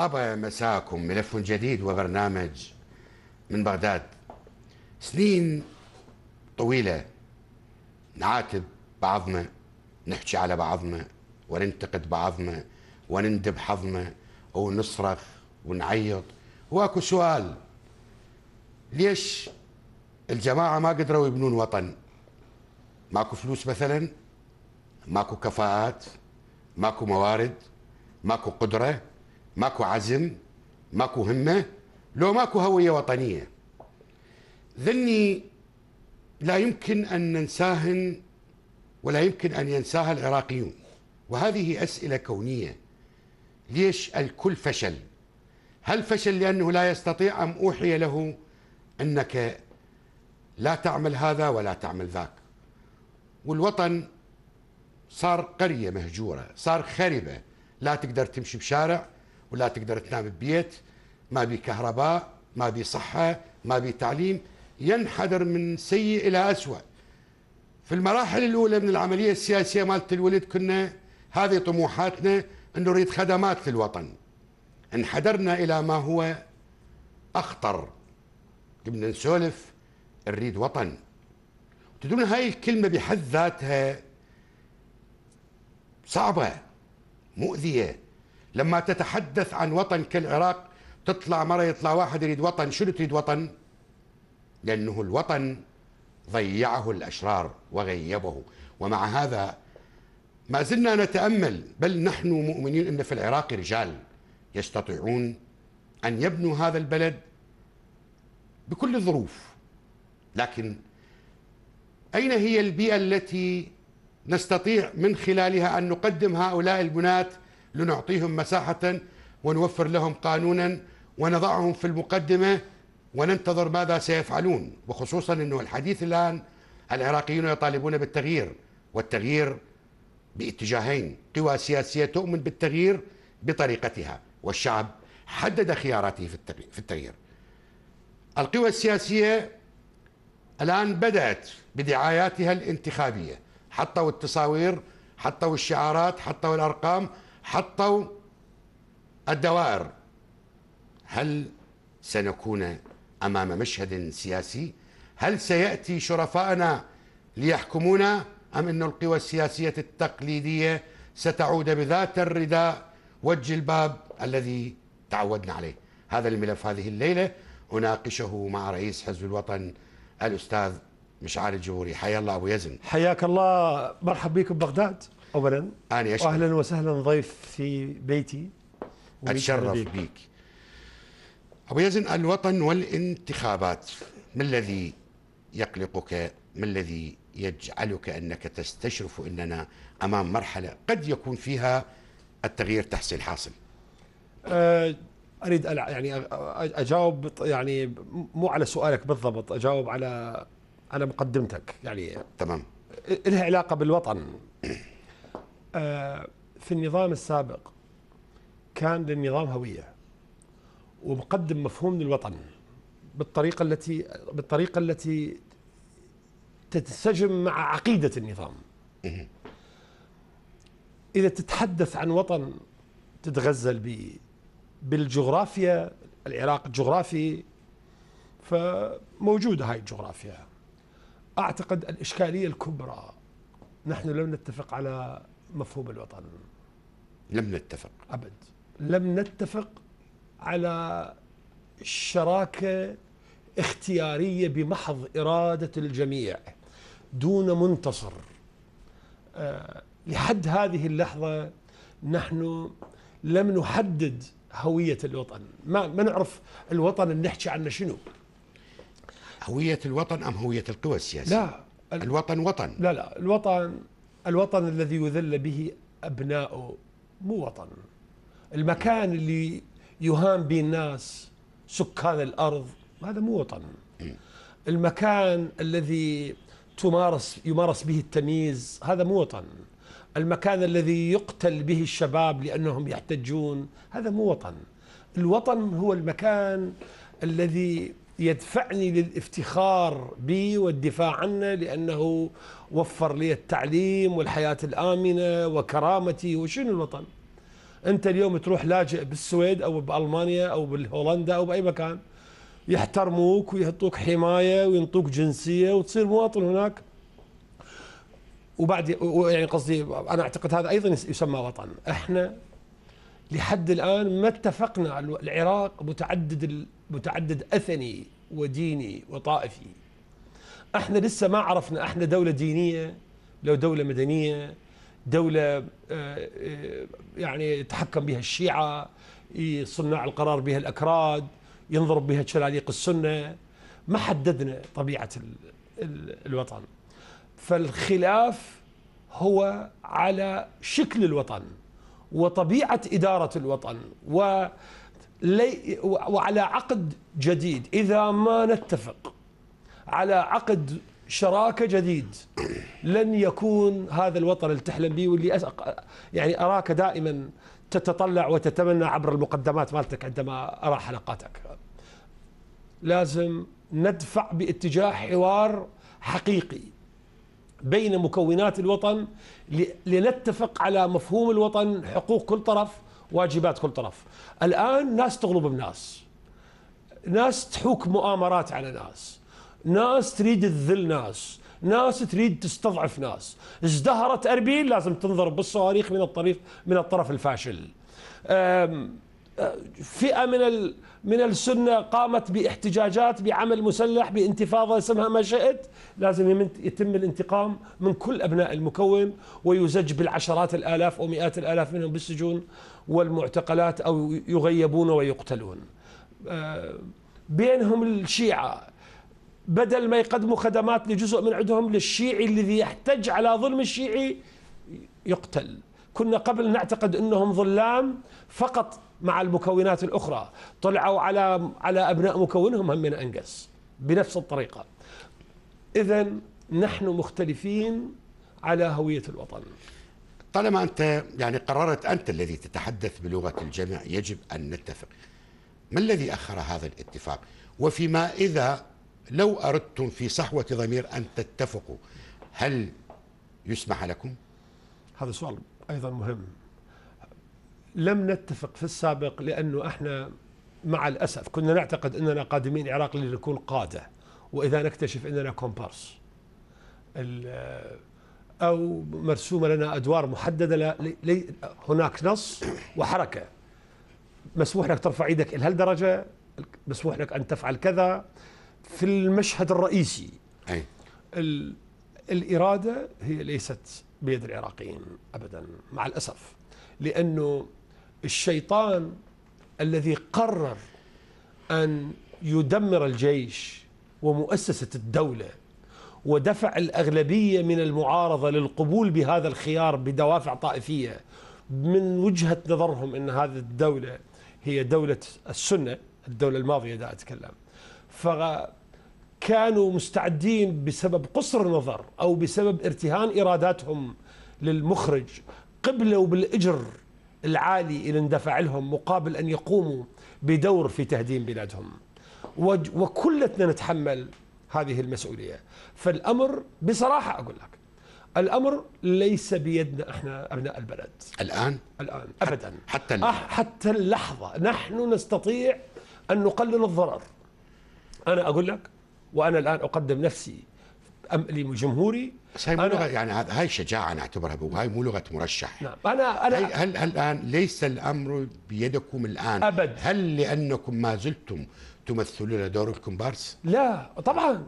طاب مساكم ملف جديد وبرنامج من بغداد سنين طويلة نعاتب بعضنا نحكي على بعضنا وننتقد بعضنا ونندب حظنا ونصرخ ونعيط واكو سؤال ليش الجماعة ما قدروا يبنون وطن ماكو فلوس مثلا ماكو كفاءات ماكو موارد ماكو قدرة ماكو عزم ماكو همه لو ماكو هويه وطنيه ذني لا يمكن ان ننساهن ولا يمكن ان ينساها العراقيون وهذه اسئله كونيه ليش الكل فشل هل فشل لانه لا يستطيع ام اوحي له انك لا تعمل هذا ولا تعمل ذاك والوطن صار قريه مهجوره صار خربه لا تقدر تمشي بشارع ولا تقدر تنام ببيت ما بي كهرباء ما بي صحة ما بي تعليم ينحدر من سيء إلى أسوأ في المراحل الأولى من العملية السياسية مالت الولد كنا هذه طموحاتنا أن نريد خدمات للوطن انحدرنا إلى ما هو أخطر قمنا نسولف نريد وطن تدرون هاي الكلمة بحد ذاتها صعبة مؤذية لما تتحدث عن وطن كالعراق تطلع مرة يطلع واحد يريد وطن شنو تريد وطن لأنه الوطن ضيعه الأشرار وغيبه ومع هذا ما زلنا نتأمل بل نحن مؤمنين أن في العراق رجال يستطيعون أن يبنوا هذا البلد بكل الظروف لكن أين هي البيئة التي نستطيع من خلالها أن نقدم هؤلاء البنات لنعطيهم مساحة ونوفر لهم قانونا ونضعهم في المقدمة وننتظر ماذا سيفعلون وخصوصا أنه الحديث الآن العراقيون يطالبون بالتغيير والتغيير باتجاهين قوى سياسية تؤمن بالتغيير بطريقتها والشعب حدد خياراته في التغيير القوى السياسية الآن بدأت بدعاياتها الانتخابية حطوا التصاوير حطوا الشعارات حطوا الأرقام حطوا الدوائر هل سنكون امام مشهد سياسي؟ هل سياتي شرفائنا ليحكمونا ام ان القوى السياسيه التقليديه ستعود بذات الرداء والجلباب الذي تعودنا عليه؟ هذا الملف هذه الليله اناقشه مع رئيس حزب الوطن الاستاذ مشعل الجمهوري حيا الله ابو يزن حياك الله مرحبا بك ببغداد أولا أنا أشكر وسهلا ضيف في بيتي أتشرف بيك. بيك أبو يزن الوطن والانتخابات ما الذي يقلقك ما الذي يجعلك أنك تستشرف أننا أمام مرحلة قد يكون فيها التغيير تحصيل حاصل أه اريد يعني اجاوب يعني مو على سؤالك بالضبط اجاوب على على مقدمتك يعني تمام لها علاقه بالوطن آه، في النظام السابق كان للنظام هوية ومقدم مفهوم للوطن بالطريقة التي بالطريقة التي تتسجم مع عقيدة النظام إذا تتحدث عن وطن تتغزل به بالجغرافيا العراق الجغرافي فموجودة هاي الجغرافيا أعتقد الإشكالية الكبرى نحن لم نتفق على مفهوم الوطن لم نتفق أبد لم نتفق على شراكة اختيارية بمحض إرادة الجميع دون منتصر آه، لحد هذه اللحظة نحن لم نحدد هوية الوطن ما, ما نعرف الوطن اللي نحكي عنه شنو هوية الوطن أم هوية القوى السياسية لا الوطن وطن لا لا الوطن الوطن الذي يذل به أبناؤه مو وطن المكان اللي يهان به الناس سكان الأرض هذا مو وطن إيه. المكان الذي تمارس يمارس به التمييز هذا مو وطن المكان الذي يقتل به الشباب لأنهم يحتجون هذا مو وطن الوطن هو المكان الذي يدفعني للافتخار به والدفاع عنه لأنه وفر لي التعليم والحياة الآمنة وكرامتي وشنو الوطن أنت اليوم تروح لاجئ بالسويد أو بألمانيا أو بالهولندا أو بأي مكان يحترموك ويحطوك حماية وينطوك جنسية وتصير مواطن هناك وبعد يعني قصدي أنا أعتقد هذا أيضا يسمى وطن احنا لحد الآن ما اتفقنا على العراق متعدد متعدد أثني وديني وطائفي احنا لسه ما عرفنا احنا دولة دينية لو دولة مدنية دولة آه، آه، يعني يتحكم بها الشيعة صناع القرار بها الأكراد ينضرب بها شلاليق السنة ما حددنا طبيعة الوطن فالخلاف هو على شكل الوطن وطبيعة إدارة الوطن و وعلى عقد جديد إذا ما نتفق على عقد شراكة جديد لن يكون هذا الوطن اللي تحلم به واللي يعني أراك دائما تتطلع وتتمنى عبر المقدمات مالتك عندما أرى حلقاتك لازم ندفع باتجاه حوار حقيقي بين مكونات الوطن لنتفق على مفهوم الوطن حقوق كل طرف واجبات كل طرف الآن ناس تغلب بناس ناس تحوك مؤامرات على ناس ناس تريد تذل ناس ناس تريد تستضعف ناس ازدهرت اربيل لازم تنضرب بالصواريخ من الطريق من الطرف الفاشل فئة من ال... من السنة قامت باحتجاجات بعمل مسلح بانتفاضة اسمها ما شئت لازم يتم الانتقام من كل أبناء المكون ويزج بالعشرات الآلاف ومئات الآلاف منهم بالسجون والمعتقلات أو يغيبون ويقتلون آه، بينهم الشيعة بدل ما يقدموا خدمات لجزء من عندهم للشيعي الذي يحتج على ظلم الشيعي يقتل كنا قبل نعتقد انهم ظلام فقط مع المكونات الاخرى طلعوا على على ابناء مكونهم هم من انجز بنفس الطريقه اذا نحن مختلفين على هويه الوطن طالما انت يعني قررت انت الذي تتحدث بلغه الجميع يجب ان نتفق ما الذي اخر هذا الاتفاق وفيما اذا لو اردتم في صحوه ضمير ان تتفقوا هل يسمح لكم هذا سؤال أيضا مهم لم نتفق في السابق لأنه احنا مع الأسف كنا نعتقد أننا قادمين العراق لنكون قادة وإذا نكتشف أننا كومبارس أو مرسومة لنا أدوار محددة لي لي هناك نص وحركة مسموح لك ترفع ايدك إلى هالدرجة مسموح لك أن تفعل كذا في المشهد الرئيسي أي. الإرادة هي ليست بيد العراقيين ابدا مع الاسف لانه الشيطان الذي قرر ان يدمر الجيش ومؤسسه الدوله ودفع الاغلبيه من المعارضه للقبول بهذا الخيار بدوافع طائفيه من وجهه نظرهم ان هذه الدوله هي دوله السنه الدوله الماضيه دا اتكلم كانوا مستعدين بسبب قصر النظر أو بسبب ارتهان إراداتهم للمخرج قبلوا بالأجر العالي اللي اندفع لهم مقابل أن يقوموا بدور في تهديم بلادهم وكلتنا نتحمل هذه المسؤولية فالأمر بصراحة أقول لك الأمر ليس بيدنا إحنا أبناء البلد الآن؟ الآن أبدا حتى اللحظة. حتى اللحظة نحن نستطيع أن نقلل الضرر أنا أقول لك وانا الان اقدم نفسي لجمهوري هاي مو لغه يعني هاي شجاعه انا اعتبرها هاي مو لغه مرشح نعم انا انا هل هل الان ليس الامر بيدكم الان ابد هل لانكم ما زلتم تمثلون دور الكومبارس؟ لا طبعا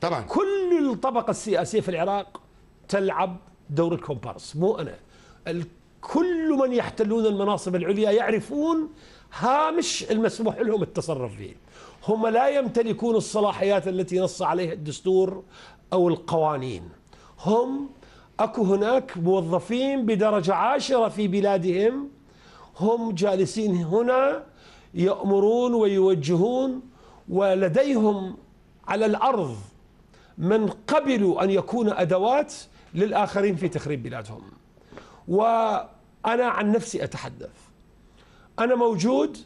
طبعا كل الطبقه السياسيه في العراق تلعب دور الكومبارس مو انا كل من يحتلون المناصب العليا يعرفون هامش المسموح لهم التصرف فيه هم لا يمتلكون الصلاحيات التي نص عليها الدستور أو القوانين هم أكو هناك موظفين بدرجة عاشرة في بلادهم هم جالسين هنا يأمرون ويوجهون ولديهم على الأرض من قبلوا أن يكون أدوات للآخرين في تخريب بلادهم وأنا عن نفسي أتحدث أنا موجود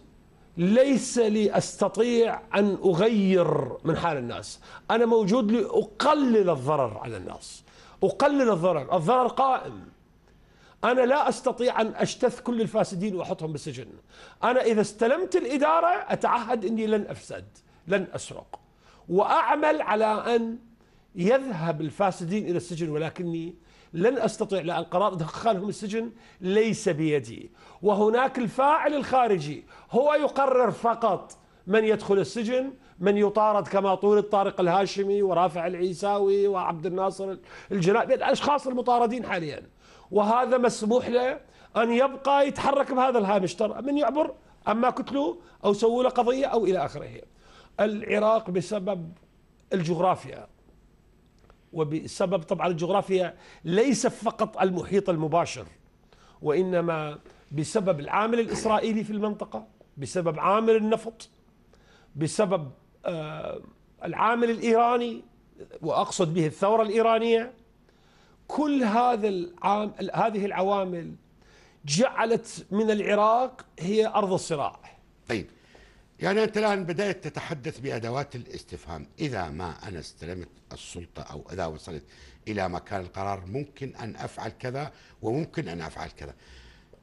ليس لي أستطيع أن أغير من حال الناس أنا موجود لأقلل الضرر على الناس أقلل الضرر الضرر قائم أنا لا أستطيع أن أجتث كل الفاسدين وأحطهم بالسجن أنا إذا استلمت الإدارة أتعهد أني لن أفسد لن أسرق وأعمل على أن يذهب الفاسدين إلى السجن ولكني لن أستطيع لأن قرار إدخالهم السجن ليس بيدي وهناك الفاعل الخارجي هو يقرر فقط من يدخل السجن من يطارد كما طورد طارق الهاشمي ورافع العيساوي وعبد الناصر الجنائي الأشخاص المطاردين حاليا وهذا مسموح له أن يبقى يتحرك بهذا الهامش ترى من يعبر أما قتلوه أو سووا له قضية أو إلى آخره العراق بسبب الجغرافيا وبسبب طبعا الجغرافيا ليس فقط المحيط المباشر وإنما بسبب العامل الإسرائيلي في المنطقة بسبب عامل النفط بسبب آه، العامل الإيراني وأقصد به الثورة الإيرانية كل هذا العام هذه العوامل جعلت من العراق هي أرض الصراع طيب يعني أنت الآن بدأت تتحدث بأدوات الاستفهام إذا ما أنا استلمت السلطة أو إذا وصلت إلى مكان القرار ممكن أن أفعل كذا وممكن أن أفعل كذا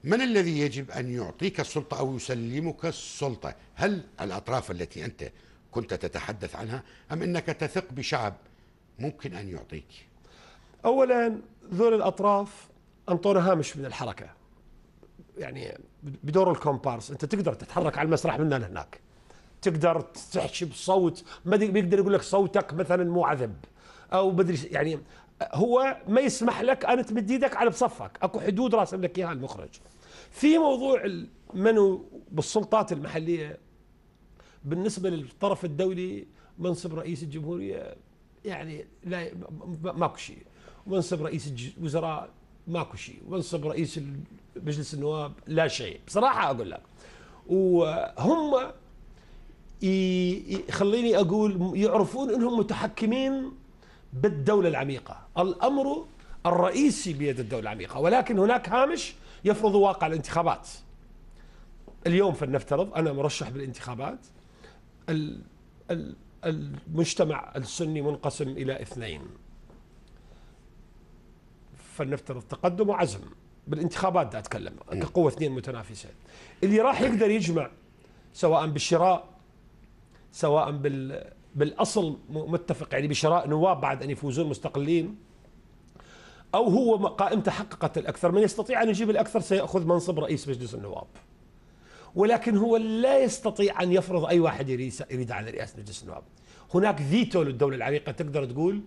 من الذي يجب أن يعطيك السلطة أو يسلمك السلطة هل الأطراف التي أنت كنت تتحدث عنها أم أنك تثق بشعب ممكن أن يعطيك أولا ذول الأطراف أنطونا هامش من الحركة يعني بدور الكومبارس انت تقدر تتحرك على المسرح من هناك تقدر تحكي بصوت ما بيقدر يقول لك صوتك مثلا مو عذب او بدري يعني هو ما يسمح لك ان تمد ايدك على بصفك اكو حدود راسم لك اياها المخرج في موضوع منو بالسلطات المحليه بالنسبه للطرف الدولي منصب رئيس الجمهوريه يعني لا ماكو شيء منصب رئيس الوزراء ماكو شيء منصب رئيس مجلس النواب لا شيء بصراحه اقول لك وهم خليني أقول يعرفون أنهم متحكمين بالدولة العميقة الأمر الرئيسي بيد الدولة العميقة ولكن هناك هامش يفرض واقع الانتخابات اليوم فلنفترض أنا مرشح بالانتخابات المجتمع السني منقسم إلى اثنين فلنفترض تقدم وعزم بالانتخابات دا أتكلم إيه. كقوة اثنين متنافسه. اللي راح يقدر يجمع سواء بالشراء سواء بال بالاصل متفق يعني بشراء نواب بعد ان يفوزون مستقلين او هو قائمته حققت الاكثر من يستطيع ان يجيب الاكثر سياخذ منصب رئيس مجلس النواب ولكن هو لا يستطيع ان يفرض اي واحد يريد على رئاسه مجلس النواب هناك فيتو للدوله العريقه تقدر تقول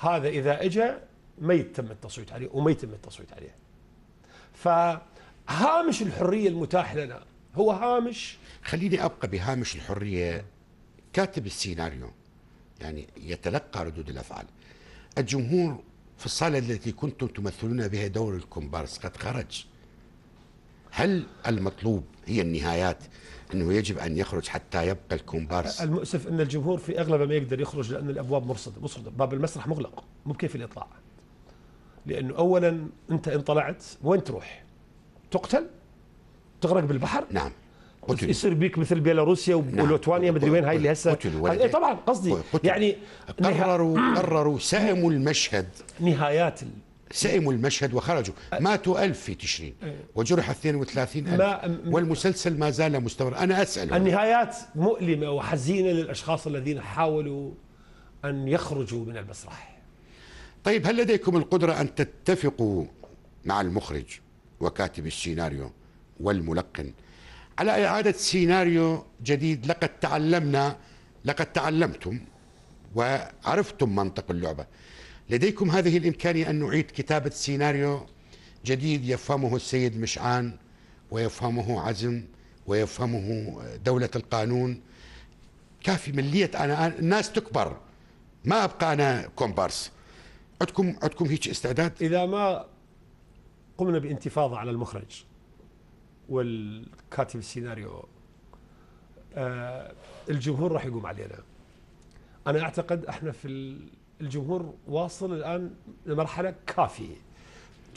هذا اذا اجى ما يتم التصويت عليه وما يتم التصويت عليه فهامش الحريه المتاح لنا هو هامش خليني ابقى بهامش الحريه كاتب السيناريو يعني يتلقى ردود الافعال الجمهور في الصاله التي كنتم تمثلون بها دور الكومبارس قد خرج هل المطلوب هي النهايات انه يجب ان يخرج حتى يبقى الكومبارس المؤسف ان الجمهور في اغلب ما يقدر يخرج لان الابواب مرصده مرصده باب المسرح مغلق مو بكيف الاطلاع لانه اولا انت ان طلعت وين تروح تقتل تغرق بالبحر نعم يصير بيك مثل بيلاروسيا نعم. ولوتوانيا مدري وين هاي اللي هسه إيه، طبعا قصدي قتل. يعني قرروا قرروا سهموا المشهد نهايات ال... سئموا المشهد وخرجوا ماتوا ألف في تشرين إيه. وجرح 32 ألف ما والمسلسل ما زال مستمر أنا أسأل النهايات مؤلمة وحزينة للأشخاص الذين حاولوا أن يخرجوا من المسرح طيب هل لديكم القدرة أن تتفقوا مع المخرج وكاتب السيناريو والملقن على إعادة سيناريو جديد لقد تعلمنا لقد تعلمتم وعرفتم منطق اللعبة لديكم هذه الإمكانية أن نعيد كتابة سيناريو جديد يفهمه السيد مشعان ويفهمه عزم ويفهمه دولة القانون كافي ملية أنا الناس تكبر ما أبقى أنا كومبارس عندكم عندكم هيك استعداد؟ إذا ما قمنا بانتفاضة على المخرج والكاتب السيناريو آه، الجمهور راح يقوم علينا انا اعتقد احنا في الجمهور واصل الان لمرحله كافيه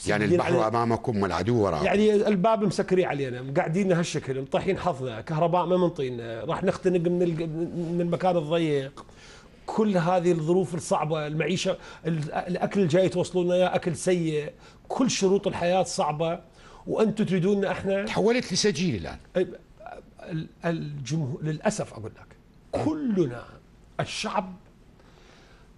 يعني البحر امامكم والعدو وراءكم يعني الباب مسكري علينا قاعدين هالشكل مطيحين حظنا كهرباء ما منطينا راح نختنق من من المكان الضيق كل هذه الظروف الصعبه المعيشه الاكل الجاي توصلونا اياه اكل سيء كل شروط الحياه صعبه وانتم تريدون احنا تحولت لسجيل الان الجمهور للاسف اقول لك كلنا الشعب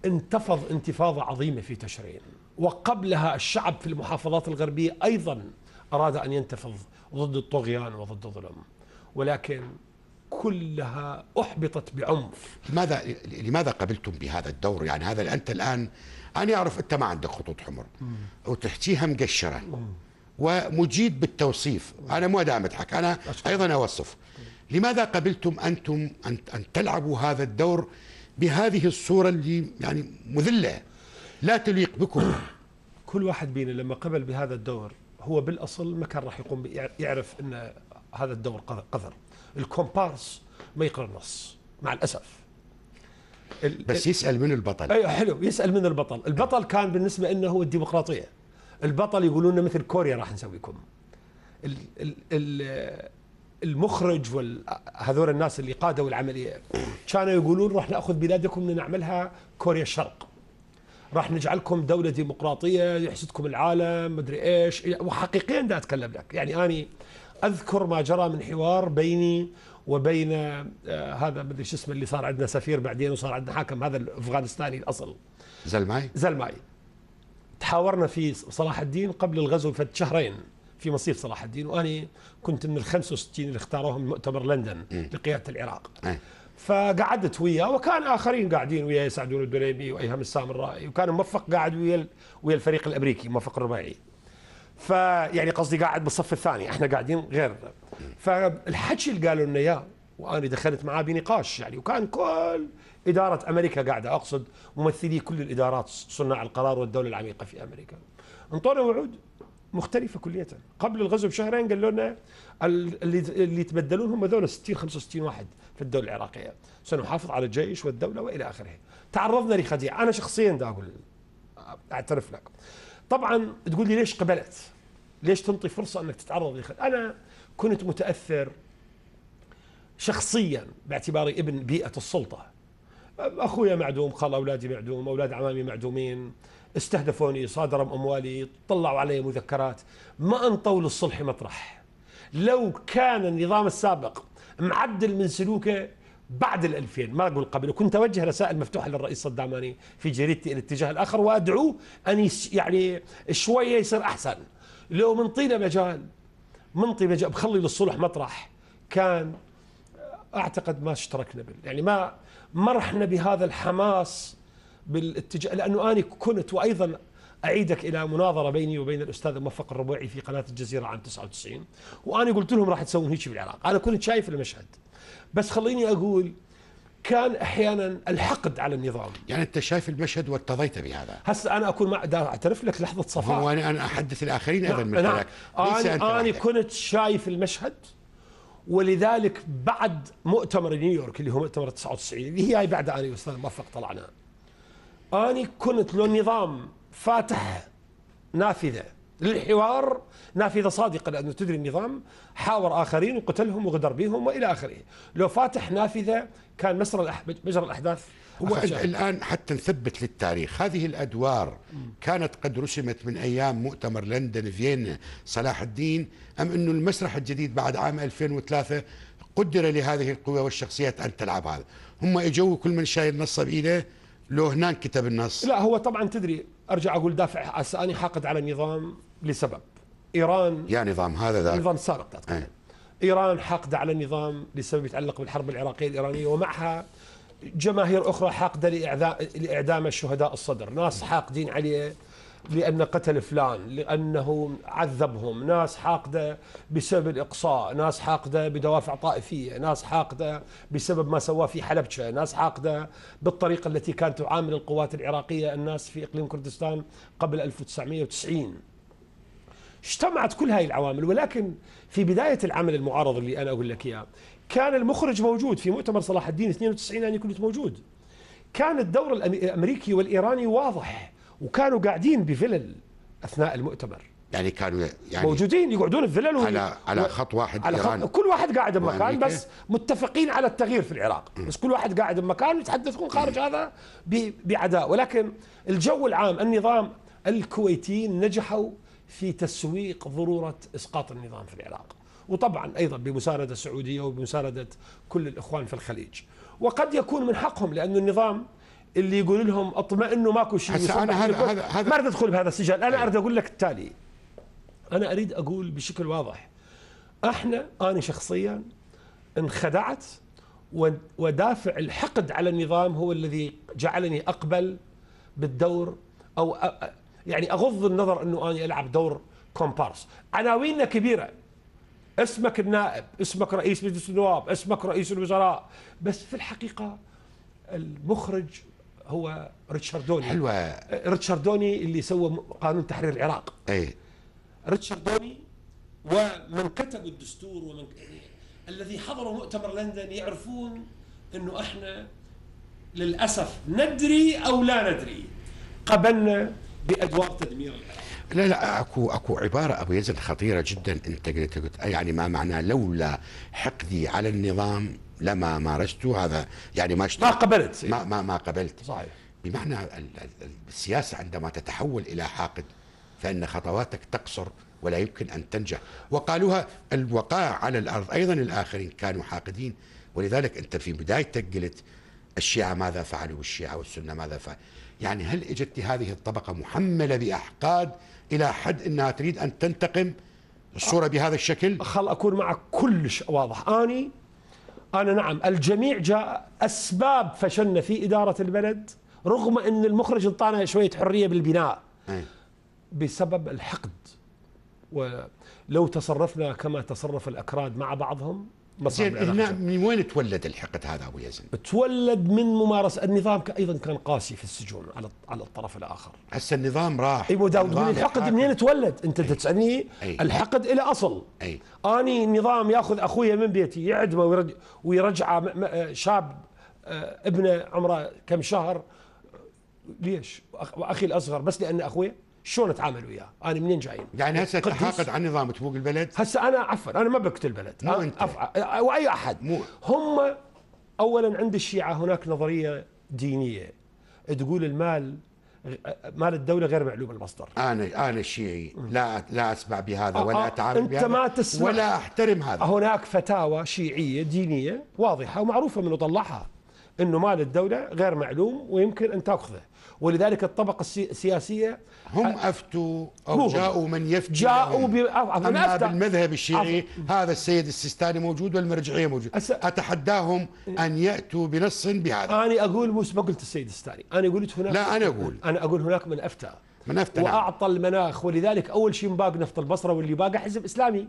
انتفض انتفاضه عظيمه في تشرين وقبلها الشعب في المحافظات الغربيه ايضا اراد ان ينتفض ضد الطغيان وضد الظلم ولكن كلها احبطت بعنف لماذا لماذا قبلتم بهذا الدور يعني هذا انت الان انا اعرف انت ما عندك خطوط حمر وتحكيها مقشره ومجيد بالتوصيف أنا مو دائما أضحك أنا أيضا أوصف لماذا قبلتم أنتم أن, أن تلعبوا هذا الدور بهذه الصورة اللي يعني مذلة لا تليق بكم كل واحد بينا لما قبل بهذا الدور هو بالأصل ما كان راح يقوم يعرف أن هذا الدور قذر الكومبارس ما يقرأ النص مع الأسف بس يسأل من البطل أيوة حلو يسأل من البطل البطل كان بالنسبة أنه هو الديمقراطية البطل يقولون مثل كوريا راح نسويكم ال ال ال المخرج وهذول الناس اللي قادوا العمليه كانوا يقولون راح ناخذ بلادكم نعملها كوريا الشرق راح نجعلكم دوله ديمقراطيه يحسدكم العالم مدري ايش وحقيقيا دا اتكلم لك يعني اني اذكر ما جرى من حوار بيني وبين آه، هذا مدري شو اسمه اللي صار عندنا سفير بعدين وصار عندنا حاكم هذا الافغانستاني الاصل زلماي زلماي تحاورنا في صلاح الدين قبل الغزو بفد شهرين في مصيف صلاح الدين واني كنت من ال 65 اللي اختاروهم مؤتمر لندن لقياده العراق فقعدت وياه وكان اخرين قاعدين وياه سعدون الدوليبي وايهام السامرائي وكان موفق قاعد ويا ويا الفريق الامريكي موفق الرباعي فيعني قصدي قاعد بالصف الثاني احنا قاعدين غير فالحكي اللي قالوا لنا اياه وانا دخلت معاه بنقاش يعني وكان كل إدارة أمريكا قاعدة أقصد ممثلي كل الإدارات صناع القرار والدولة العميقة في أمريكا انطونا وعود مختلفة كلية قبل الغزو بشهرين قالوا لنا اللي يتبدلون هم ذولا 60 65 واحد في الدولة العراقية سنحافظ على الجيش والدولة وإلى آخره تعرضنا لخديعة أنا شخصيا دا أقول أعترف لك طبعا تقول لي ليش قبلت ليش تنطي فرصة أنك تتعرض لخديعة أنا كنت متأثر شخصيا باعتباري ابن بيئة السلطة اخويا معدوم خال اولادي معدوم اولاد عمامي معدومين استهدفوني صادروا اموالي طلعوا علي مذكرات ما انطول الصلح مطرح لو كان النظام السابق معدل من سلوكه بعد ال 2000 ما اقول قبل وكنت اوجه رسائل مفتوحه للرئيس صداماني في جريدتي الاتجاه الاخر وادعوه ان يعني شويه يصير احسن لو منطينا مجال منطي مجال بخلي للصلح مطرح كان اعتقد ما اشتركنا بال يعني ما مرحنا بهذا الحماس بالاتجاه لانه انا كنت وايضا اعيدك الى مناظره بيني وبين الاستاذ موفق الربيعي في قناه الجزيره عام 99 وانا قلت لهم راح تسوون هيك بالعراق انا كنت شايف المشهد بس خليني اقول كان احيانا الحقد على النظام يعني انت شايف المشهد وارتضيت بهذا هسه انا اكون ما اعترف لك لحظه صفاء وانا انا احدث الاخرين ايضا مثلك انا, أنا كنت شايف المشهد ولذلك بعد مؤتمر نيويورك اللي هو مؤتمر 99 اللي هي بعد انا واستاذ موفق طلعنا اني كنت لو نظام فاتح نافذه للحوار نافذه صادقه لانه تدري النظام حاور اخرين وقتلهم وغدر بهم والى اخره لو فاتح نافذه كان مسرى مجرى الاحداث هو الآن حتى نثبت للتاريخ هذه الأدوار كانت قد رسمت من أيام مؤتمر لندن فيينا صلاح الدين أم أنه المسرح الجديد بعد عام 2003 قدر لهذه القوى والشخصيات أن تلعب هذا هم إجوا كل من شايل نصه بإيده لو هناك كتب النص لا هو طبعا تدري أرجع أقول دافع اساني حاقد على نظام لسبب إيران يا نظام هذا ذاك نظام سابق إيه. ايران حاقده على النظام لسبب يتعلق بالحرب العراقيه الايرانيه ومعها جماهير أخرى حاقدة لإعدام الشهداء الصدر ناس نعم. حاقدين عليه لأن قتل فلان لأنه عذبهم ناس حاقدة بسبب الإقصاء ناس حاقدة بدوافع طائفية ناس حاقدة بسبب ما سواه في حلبشة ناس حاقدة بالطريقة التي كانت تعامل القوات العراقية الناس في إقليم كردستان قبل 1990 اجتمعت كل هذه العوامل ولكن في بداية العمل المعارض اللي أنا أقول لك إياه كان المخرج موجود في مؤتمر صلاح الدين 92 أنا كنت موجود كان الدور الأمريكي والإيراني واضح وكانوا قاعدين بفلل أثناء المؤتمر يعني كانوا يعني موجودين يقعدون في فلل على على خط واحد على خط كل واحد قاعد بمكان بس متفقين على التغيير في العراق م. بس كل واحد قاعد بمكان ويتحدثون خارج م. هذا بعداء ولكن الجو العام النظام الكويتيين نجحوا في تسويق ضروره اسقاط النظام في العراق وطبعا أيضا بمساندة السعودية وبمساندة كل الإخوان في الخليج وقد يكون من حقهم لانه النظام اللي يقول لهم اطمئنوا ماكو شيء انا ما اريد ادخل بهذا السجال انا أيوه. اريد اقول لك التالي انا اريد اقول بشكل واضح احنا انا شخصيا انخدعت ودافع الحقد على النظام هو الذي جعلني اقبل بالدور او يعني اغض النظر انه انا العب دور كومبارس عناويننا كبيره اسمك النائب اسمك رئيس مجلس النواب اسمك رئيس الوزراء بس في الحقيقة المخرج هو ريتشاردوني حلوة ريتشاردوني اللي سوى قانون تحرير العراق اي ريتشاردوني ومن كتبوا الدستور ومن يعني الذي حضروا مؤتمر لندن يعرفون انه احنا للاسف ندري او لا ندري قبلنا بادوار تدمير العراق لا لا اكو اكو عباره ابو يزن خطيره جدا انت قلتها يعني ما معناه لولا حقدي على النظام لما مارست هذا يعني ما ما قبلت ما ما, ما قبلت صحيح بمعنى السياسه عندما تتحول الى حاقد فان خطواتك تقصر ولا يمكن ان تنجح وقالوها الوقائع على الارض ايضا الاخرين كانوا حاقدين ولذلك انت في بدايتك قلت الشيعه ماذا فعلوا والشيعه والسنه ماذا فعلوا يعني هل اجت هذه الطبقه محمله باحقاد الى حد انها تريد ان تنتقم الصوره بهذا الشكل خل اكون معك كلش واضح اني انا نعم الجميع جاء اسباب فشلنا في اداره البلد رغم ان المخرج انطانا شويه حريه بالبناء أي. بسبب الحقد ولو تصرفنا كما تصرف الاكراد مع بعضهم زين هنا من وين تولد الحقد هذا ابو يزن؟ تولد من ممارسه النظام ايضا كان قاسي في السجون على على الطرف الاخر. هسه النظام راح ايوه داود تقول الحقد منين تولد؟ انت أي. تسالني أي. الحقد الى اصل. اي اني نظام ياخذ اخويا من بيتي يعدمه ويرجع ويرجعه شاب آه، ابنه عمره كم شهر ليش؟ واخي الاصغر بس لان اخويا شلون اتعامل وياه انا منين جايين يعني هسه تحاقد على نظام تبوق البلد هسه انا عفوا انا ما بقت البلد مو انت أفع... واي احد مو هم اولا عند الشيعه هناك نظريه دينيه تقول المال مال الدولة غير معلوم المصدر. أنا أنا الشيعي لا لا أسمع بهذا آه، ولا آه، أتعامل أنت بهذا ما تسمع ولا أحترم هذا. هناك فتاوى شيعية دينية واضحة ومعروفة منو طلعها إنه مال الدولة غير معلوم ويمكن أن تأخذه. ولذلك الطبقة السياسية هم أفتوا أو مهم. جاءوا من يفتي جاءوا ب... أما أفتى. بالمذهب الشيعي أف... هذا السيد السيستاني موجود والمرجعية موجود أس... أتحداهم أن يأتوا بنص بهذا أنا أقول مش ما قلت السيد السيستاني أنا قلت هناك لا أنا أقول أنا أقول هناك من أفتى من أفتى نعم. واعطى نعم. المناخ ولذلك اول شيء باقي نفط البصره واللي باقى حزب اسلامي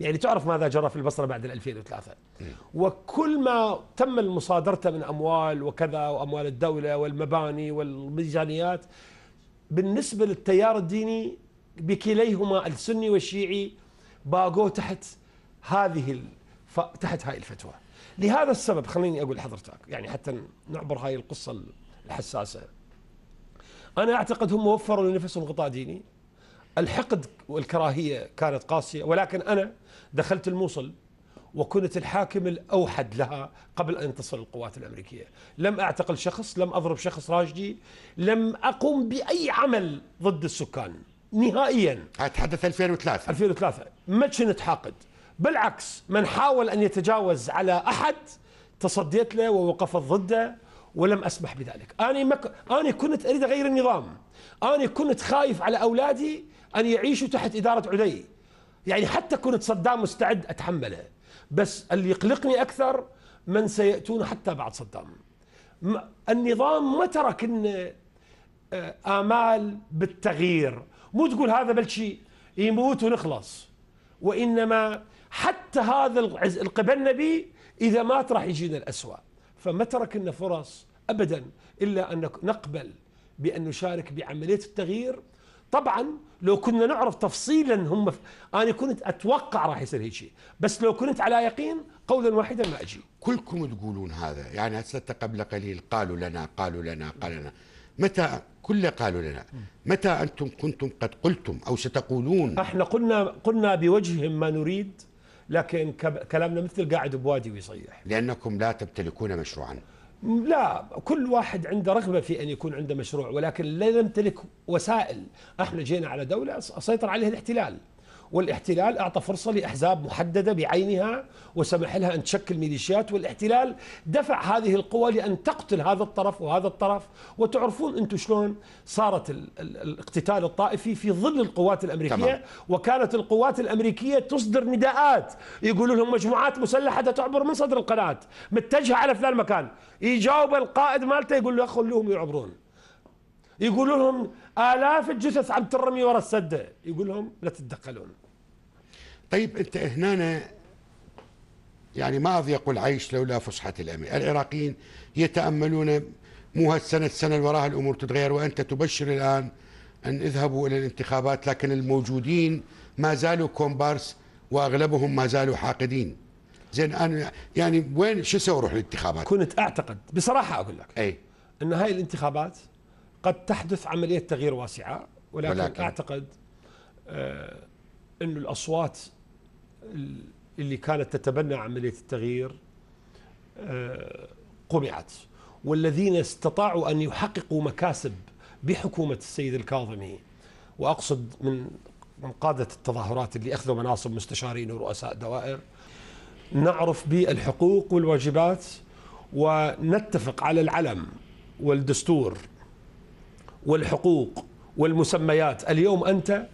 يعني تعرف ماذا جرى في البصرة بعد 2003 وكل ما تم مصادرته من أموال وكذا وأموال الدولة والمباني والميزانيات بالنسبة للتيار الديني بكليهما السني والشيعي باقوا تحت هذه الف... تحت هاي الفتوى لهذا السبب خليني أقول لحضرتك يعني حتى نعبر هاي القصة الحساسة أنا أعتقد هم وفروا لنفسهم غطاء ديني الحقد والكراهية كانت قاسية ولكن أنا دخلت الموصل وكنت الحاكم الأوحد لها قبل أن تصل القوات الأمريكية لم أعتقل شخص لم أضرب شخص راجدي لم أقوم بأي عمل ضد السكان نهائيا أتحدث 2003 2003 ما كنت حاقد بالعكس من حاول أن يتجاوز على أحد تصديت له ووقفت ضده ولم أسمح بذلك أنا, مك... أنا كنت أريد أغير النظام أنا كنت خايف على أولادي أن يعيشوا تحت إدارة علي يعني حتى كنت صدام مستعد أتحمله بس اللي يقلقني أكثر من سيأتون حتى بعد صدام النظام ما ترك إن آه، آمال بالتغيير مو تقول هذا بلشي يموت ونخلص وإنما حتى هذا القبلنا به إذا مات راح يجينا الأسوأ فما ترك لنا فرص أبدا إلا أن نقبل بأن نشارك بعملية التغيير طبعا لو كنا نعرف تفصيلا هم ف... انا كنت اتوقع راح يصير هيك شيء بس لو كنت على يقين قولا واحدا ما اجي كلكم تقولون هذا يعني هسه قبل قليل قالوا لنا قالوا لنا قالوا لنا متى كل قالوا لنا متى انتم كنتم قد قلتم او ستقولون احنا قلنا قلنا بوجههم ما نريد لكن كلامنا مثل قاعد بوادي ويصيح لانكم لا تمتلكون مشروعا لا كل واحد عنده رغبة في أن يكون عنده مشروع ولكن لا نمتلك وسائل احنا جينا على دولة سيطر عليها الاحتلال والاحتلال أعطى فرصة لأحزاب محددة بعينها وسمح لها أن تشكل ميليشيات والاحتلال دفع هذه القوى لأن تقتل هذا الطرف وهذا الطرف وتعرفون أنتم شلون صارت الاقتتال الطائفي في ظل القوات الأمريكية تمام. وكانت القوات الأمريكية تصدر نداءات يقولوا لهم مجموعات مسلحة تعبر من صدر القناة متجهة على فلان مكان يجاوب القائد مالته يقول له خلوهم يعبرون يقولوا لهم آلاف الجثث عم ترمي ورا السدة يقول لهم لا تتدخلون طيب انت هنا يعني ما اضيق العيش لولا فسحه الامن، العراقيين يتاملون مو هالسنه السنه اللي وراها الامور تتغير وانت تبشر الان ان اذهبوا الى الانتخابات لكن الموجودين ما زالوا كومبارس واغلبهم ما زالوا حاقدين. زين انا يعني وين شو اسوي اروح الانتخابات؟ كنت اعتقد بصراحه اقول لك اي ان هاي الانتخابات قد تحدث عمليه تغيير واسعه ولكن, ولكن. اعتقد آه انه الاصوات اللي كانت تتبنى عملية التغيير آه، قمعت والذين استطاعوا أن يحققوا مكاسب بحكومة السيد الكاظمي وأقصد من من قادة التظاهرات اللي أخذوا مناصب مستشارين ورؤساء دوائر نعرف بالحقوق والواجبات ونتفق على العلم والدستور والحقوق والمسميات اليوم أنت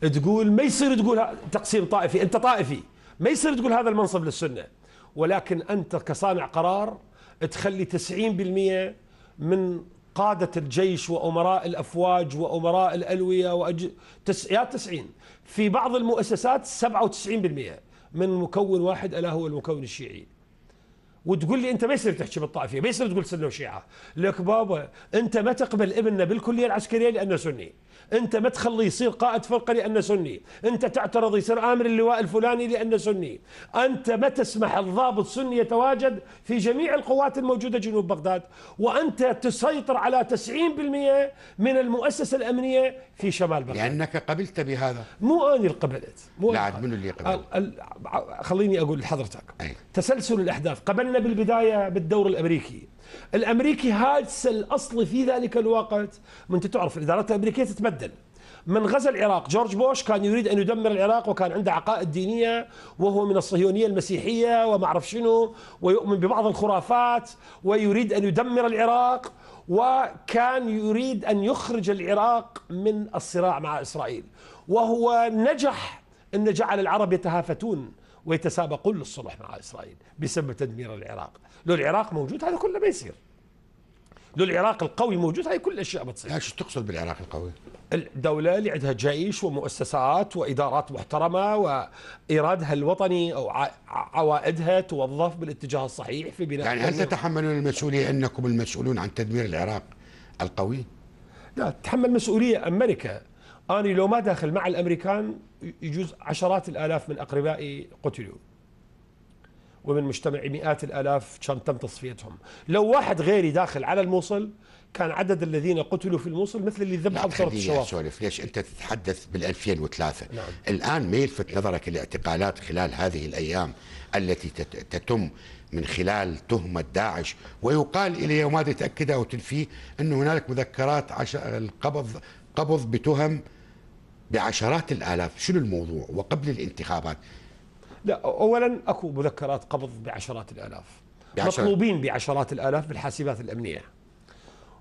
تقول ما يصير تقول تقسيم طائفي انت طائفي ما يصير تقول هذا المنصب للسنه ولكن انت كصانع قرار تخلي 90% من قادة الجيش وأمراء الأفواج وأمراء الألوية وأج... تس... يا 90 في بعض المؤسسات 97% من مكون واحد ألا هو المكون الشيعي وتقول لي انت ما يصير تحكي بالطائفيه، ما يصير تقول سنه وشيعه، لك بابا انت ما تقبل ابننا بالكليه العسكريه لانه سني. انت ما تخليه يصير قائد فرقه لانه سني انت تعترض يصير امر اللواء الفلاني لانه سني انت ما تسمح الضابط سني يتواجد في جميع القوات الموجوده جنوب بغداد وانت تسيطر على 90% من المؤسسه الامنيه في شمال بغداد لانك قبلت بهذا مو انا اللي قبلت مو لا عاد منو اللي قبل خليني اقول لحضرتك تسلسل الاحداث قبلنا بالبدايه بالدور الامريكي الأمريكي هاجس الاصلي في ذلك الوقت من أنت تعرف الإدارات الأمريكية تتبدل من غزا العراق جورج بوش كان يريد أن يدمر العراق وكان عنده عقائد دينية وهو من الصهيونية المسيحية وما أعرف شنو ويؤمن ببعض الخرافات ويريد أن يدمر العراق وكان يريد أن يخرج العراق من الصراع مع إسرائيل وهو نجح أن جعل العرب يتهافتون ويتسابقون للصلح مع إسرائيل بسبب تدمير العراق لو العراق موجود هذا كله ما يصير لو العراق القوي موجود هاي كل الاشياء بتصير ايش تقصد بالعراق القوي؟ الدولة اللي عندها جيش ومؤسسات وإدارات محترمة وإيرادها الوطني أو عوائدها توظف بالاتجاه الصحيح في بناء يعني هل تتحملون المسؤولية أنكم المسؤولون عن تدمير العراق القوي؟ لا تتحمل مسؤولية أمريكا أنا لو ما داخل مع الأمريكان يجوز عشرات الآلاف من أقربائي قتلوا ومن مجتمع مئات الآلاف كان تم تصفيتهم لو واحد غيري داخل على الموصل كان عدد الذين قتلوا في الموصل مثل اللي ذبحوا بصرة الشواطئ سولف ليش انت تتحدث بال 2003 نعم. الان ما يلفت نظرك الاعتقالات خلال هذه الايام التي تتم من خلال تهمة داعش ويقال إلى يوم هذا تأكدها وتنفيه أن هنالك مذكرات عش... القبض قبض بتهم بعشرات الآلاف شنو الموضوع وقبل الانتخابات لا اولا اكو مذكرات قبض بعشرات الالاف بعشرات. مطلوبين بعشرات الالاف بالحاسبات الامنيه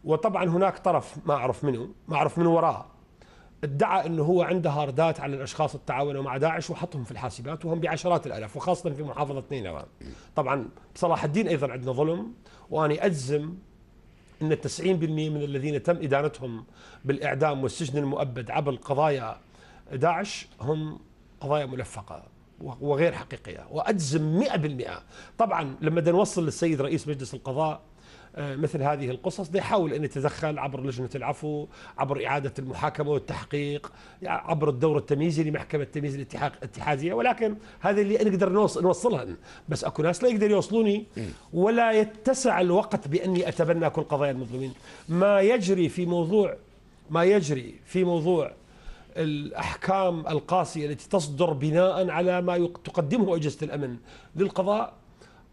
وطبعا هناك طرف ما اعرف منه ما اعرف من وراء ادعى انه هو عنده هاردات على الاشخاص اللي تعاونوا مع داعش وحطهم في الحاسبات وهم بعشرات الالاف وخاصه في محافظه نينوى طبعا صلاح الدين ايضا عندنا ظلم واني اجزم ان 90% من الذين تم ادانتهم بالاعدام والسجن المؤبد عبر قضايا داعش هم قضايا ملفقه وغير حقيقية وأجزم مئة بالمئة طبعا لما بدنا نوصل للسيد رئيس مجلس القضاء آه، مثل هذه القصص بده يحاول أن يتدخل عبر لجنة العفو عبر إعادة المحاكمة والتحقيق عبر الدور التمييزي لمحكمة التمييز الاتحادية ولكن هذا اللي نقدر نوصلها بس أكو ناس لا يقدر يوصلوني ولا يتسع الوقت بأني أتبنى كل قضايا المظلومين ما يجري في موضوع ما يجري في موضوع الأحكام القاسية التي تصدر بناء على ما تقدمه أجهزة الأمن للقضاء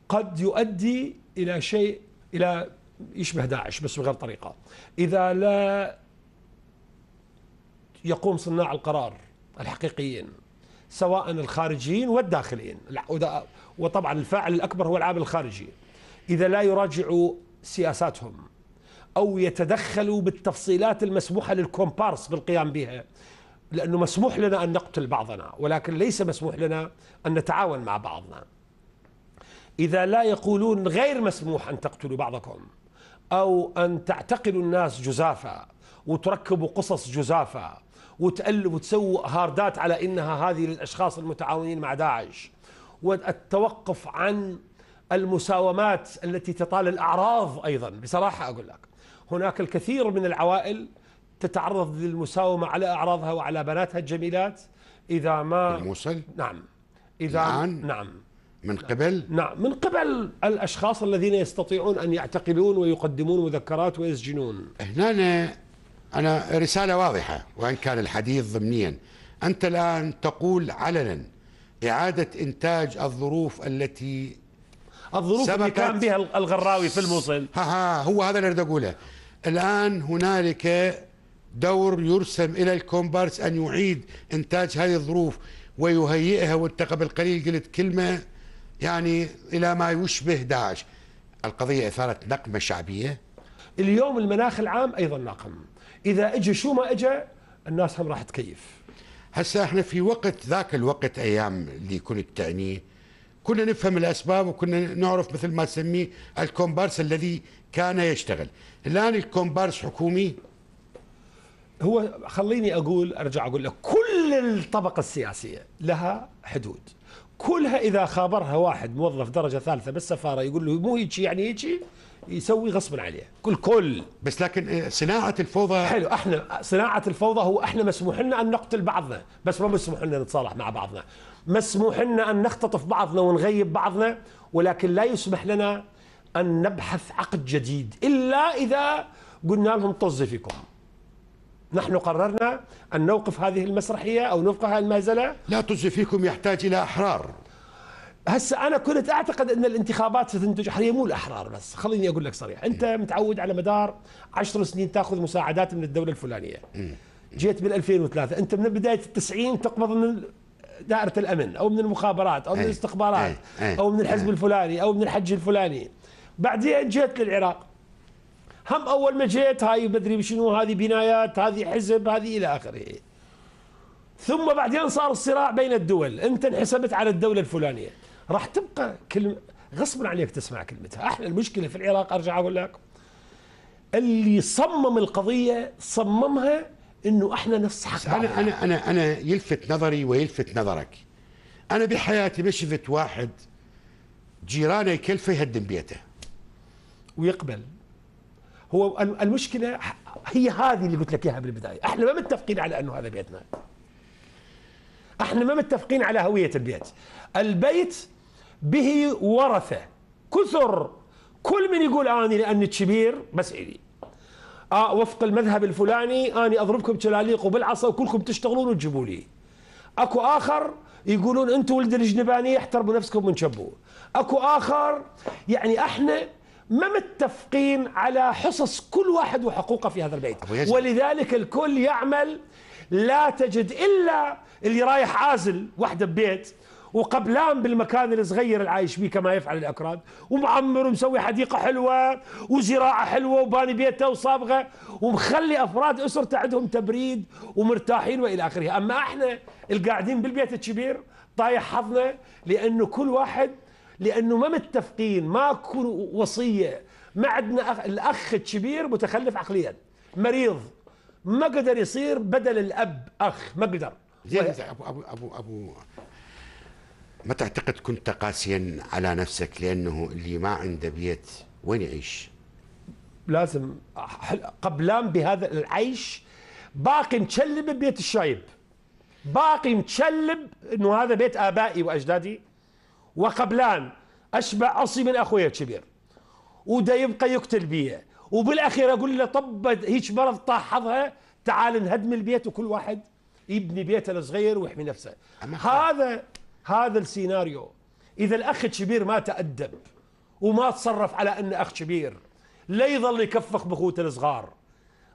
قد يؤدي إلى شيء إلى يشبه داعش بس بغير طريقة إذا لا يقوم صناع القرار الحقيقيين سواء الخارجيين والداخليين وطبعا الفاعل الأكبر هو العامل الخارجي إذا لا يراجعوا سياساتهم أو يتدخلوا بالتفصيلات المسموحة للكومبارس بالقيام بها لأنه مسموح لنا أن نقتل بعضنا ولكن ليس مسموح لنا أن نتعاون مع بعضنا إذا لا يقولون غير مسموح أن تقتلوا بعضكم أو أن تعتقلوا الناس جزافة وتركبوا قصص جزافة وتقلب وتسووا هاردات على إنها هذه للأشخاص المتعاونين مع داعش والتوقف عن المساومات التي تطال الأعراض أيضا بصراحة أقول لك هناك الكثير من العوائل تتعرض للمساومة على أعراضها وعلى بناتها الجميلات إذا ما الموصل نعم إذا الآن نعم من قبل نعم من قبل الأشخاص الذين يستطيعون أن يعتقلون ويقدمون مذكرات ويسجنون هنا أنا رسالة واضحة وإن كان الحديث ضمنيا أنت الآن تقول علنا إعادة إنتاج الظروف التي الظروف اللي كان بها الغراوي في الموصل ها ها هو هذا اللي أريد أقوله الآن هنالك دور يرسم إلى الكومبارس أن يعيد إنتاج هذه الظروف ويهيئها وانت قبل قليل قلت كلمة يعني إلى ما يشبه داعش القضية أثارت نقمة شعبية اليوم المناخ العام أيضا ناقم إذا أجى شو ما أجى الناس هم راح تكيف هسا احنا في وقت ذاك الوقت ايام اللي كنت تعنيه كنا نفهم الاسباب وكنا نعرف مثل ما تسميه الكومبارس الذي كان يشتغل الان الكومبارس حكومي هو خليني اقول ارجع اقول لك كل الطبقه السياسيه لها حدود كلها اذا خابرها واحد موظف درجه ثالثه بالسفاره يقول له مو هيك يعني هيك يسوي غصبا عليه كل كل بس لكن آه، صناعه الفوضى حلو احنا صناعه الفوضى هو احنا مسموح لنا ان نقتل بعضنا بس ما مسموح لنا نتصالح مع بعضنا مسموح لنا ان نختطف بعضنا ونغيب بعضنا ولكن لا يسمح لنا ان نبحث عقد جديد الا اذا قلنا لهم طز فيكم نحن قررنا أن نوقف هذه المسرحية أو نوقف هذه المهزلة لا تجد فيكم يحتاج إلى أحرار هسه انا كنت اعتقد ان الانتخابات ستنتج احرار مو الاحرار بس خليني اقول لك صريح انت إيه. متعود على مدار عشر سنين تاخذ مساعدات من الدوله الفلانيه إيه. جيت بال 2003 انت من بدايه التسعين تقبض من دائره الامن او من المخابرات او من إيه. الاستخبارات او من الحزب الفلاني او من الحج الفلاني بعدين جيت للعراق هم أول ما جيت هاي مدري شنو هذه بنايات هذه حزب هذه إلى آخره ثم بعدين صار الصراع بين الدول أنت انحسبت على الدولة الفلانية راح تبقى كلمة غصبا عليك تسمع كلمتها احنا المشكلة في العراق أرجع أقول لك اللي صمم القضية صممها انه احنا نفس حق انا انا انا انا يلفت نظري ويلفت نظرك انا بحياتي ما شفت واحد جيرانه يكلفه يهدم بيته ويقبل هو المشكله هي هذه اللي قلت لك اياها بالبدايه احنا ما متفقين على انه هذا بيتنا احنا ما متفقين على هويه البيت البيت به ورثه كثر كل من يقول اني لاني كبير بس إلي. آه وفق المذهب الفلاني اني اضربكم تلاليق وبالعصا وكلكم تشتغلون وتجيبوا لي اكو اخر يقولون انتم ولد الجنبانيه احترموا نفسكم من شبوه اكو اخر يعني احنا ما متفقين على حصص كل واحد وحقوقه في هذا البيت ولذلك الكل يعمل لا تجد إلا اللي رايح عازل وحده ببيت وقبلان بالمكان الصغير اللي عايش فيه كما يفعل الاكراد ومعمر ومسوي حديقه حلوه وزراعه حلوه وباني بيته وصابغه ومخلي افراد اسرته عندهم تبريد ومرتاحين والى اخره، اما احنا القاعدين بالبيت الكبير طايح حظنا لانه كل واحد لانه ما متفقين ماكو وصيه ما عندنا أخ... الاخ الكبير متخلف عقليا مريض ما قدر يصير بدل الاب اخ ما قدر زين ابو ابو ابو ابو ما تعتقد كنت قاسيا على نفسك لانه اللي ما عنده بيت وين يعيش؟ لازم قبلان بهذا العيش باقي مشلب ببيت الشايب باقي مشلب انه هذا بيت ابائي واجدادي وقبلان اشبع اصي من اخويا الكبير وده يبقى يقتل بيا وبالاخير اقول له طب هيك مرض طاحظها تعال نهدم البيت وكل واحد يبني بيته الصغير ويحمي نفسه هذا هذا السيناريو اذا الاخ الكبير ما تادب وما تصرف على انه اخ كبير لا يظل يكفخ بخوته الصغار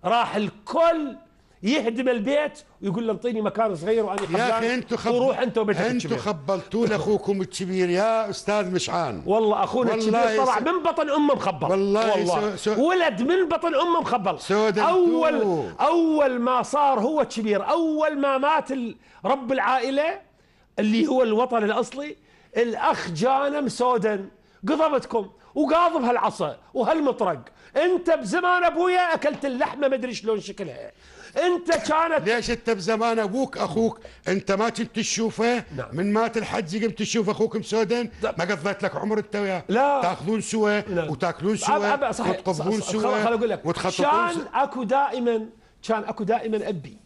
راح الكل يهدم البيت ويقول له انطيني مكان صغير وانا يا اخي انتم خب... وروح انت خبلتوا لاخوكم الكبير يا استاذ مشعان والله اخونا الكبير طلع من بطن امه مخبل والله, والله. س... س... ولد من بطن امه مخبل اول اول ما صار هو كبير اول ما مات رب العائله اللي هو الوطن الاصلي الاخ جانم سودا قضبتكم وقاضب هالعصا وهالمطرق انت بزمان ابويا اكلت اللحمه مدري شلون شكلها انت كانت ليش انت بزمان ابوك اخوك انت ما كنت تشوفه نعم. من مات الحج قمت تشوف اخوك مسودن ما قضيت لك عمر انت وياه لا تاخذون سوا لا. وتاكلون سوا وتقضون سوا لك كان اكو دائما كان اكو دائما ابي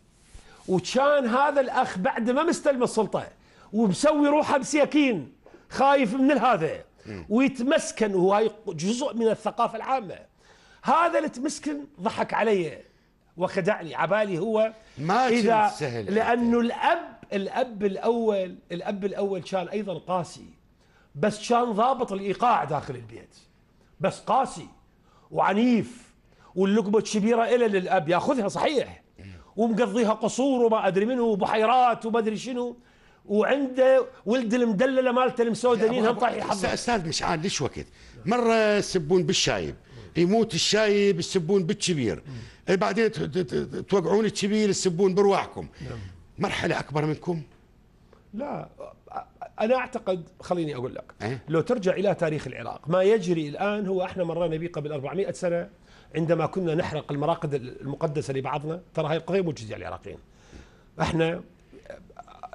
وكان هذا الاخ بعد ما مستلم السلطه ومسوي روحه بسياكين خايف من هذا ويتمسكن وهي جزء من الثقافه العامه هذا اللي تمسكن ضحك عليه وخدعني عبالي هو ما إذا سهل لأنه الأب الأب الأول الأب الأول كان أيضا قاسي بس كان ضابط الإيقاع داخل البيت بس قاسي وعنيف واللقمة الكبيرة إلى للأب ياخذها صحيح ومقضيها قصور وما أدري منه وبحيرات وما أدري شنو وعنده ولد المدلله مالته المسودانين هم طايح يحضر استاذ مشعل ليش وقت؟ مره يسبون بالشايب يموت الشايب يسبون بالكبير إيه، بعدين توقعون كبير تسبون برواحكم نعم. مرحله اكبر منكم لا انا اعتقد خليني اقول لك إيه؟ لو ترجع الى تاريخ العراق ما يجري الان هو احنا مرينا به قبل 400 سنه عندما كنا نحرق المراقد المقدسه لبعضنا ترى هاي القضيه موجوده على العراقيين احنا